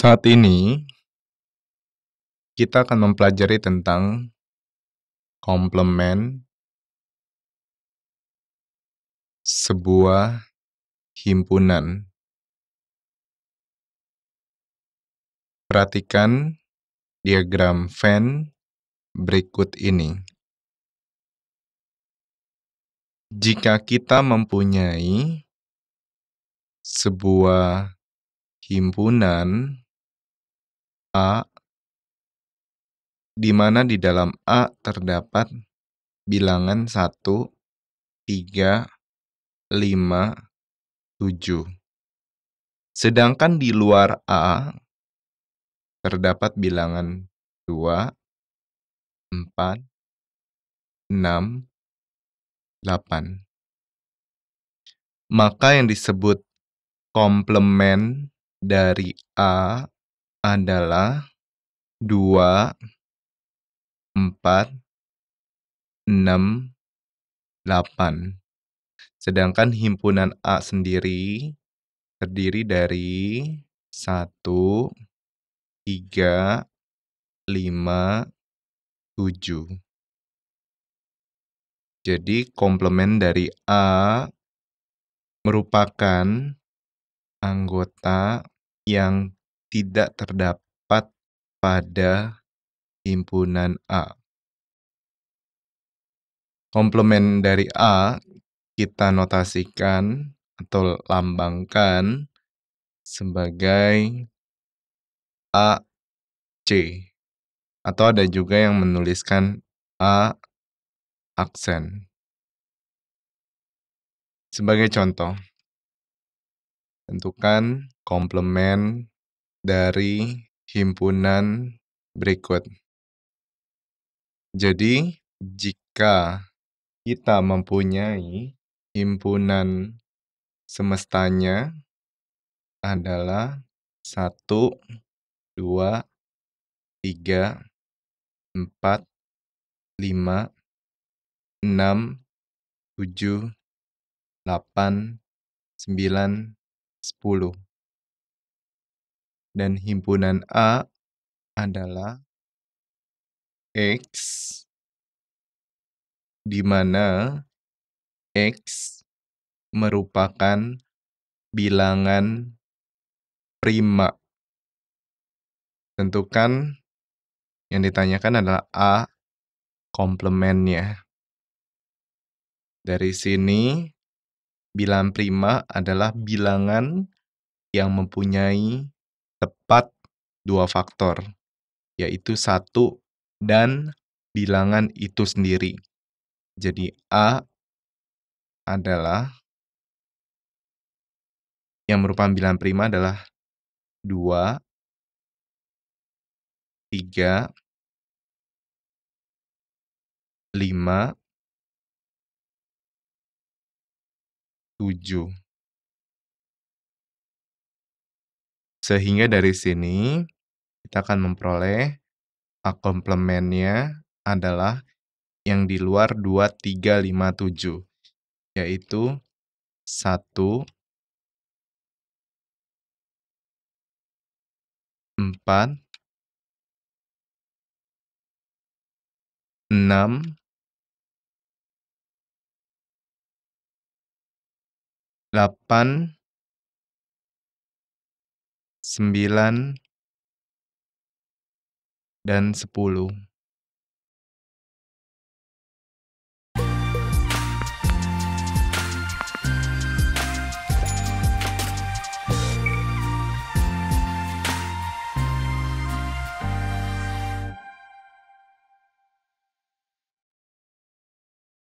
Saat ini, kita akan mempelajari tentang komplement sebuah himpunan. Perhatikan diagram Venn berikut ini. Jika kita mempunyai sebuah himpunan A di mana di dalam A terdapat bilangan 1, 3, 5, 7. Sedangkan di luar A terdapat bilangan 2, 4, 6, 8. Maka yang disebut komplement dari A adalah 2 4 6 8. Sedangkan himpunan A sendiri terdiri dari 1 3 5 7. Jadi komplement dari A merupakan anggota yang tidak terdapat pada himpunan A. Komplement dari A kita notasikan atau lambangkan sebagai A C atau ada juga yang menuliskan A aksen. Sebagai contoh, tentukan komplement dari himpunan berikut. Jadi, jika kita mempunyai himpunan semestanya adalah 1, 2, 3, 4, 5, 6, 7, 8, 9, 10 dan himpunan A adalah X di mana X merupakan bilangan prima. Tentukan yang ditanyakan adalah A komplementnya Dari sini, bilangan prima adalah bilangan yang mempunyai tepat dua faktor, yaitu satu dan bilangan itu sendiri. Jadi A adalah yang merupakan bilangan prima adalah 2, 3, 5, 7. Sehingga dari sini kita akan memperoleh A uh, komplementnya adalah yang di luar 2, 3, 5, 7. Yaitu 1, 4, 6, 8, 9 dan 10.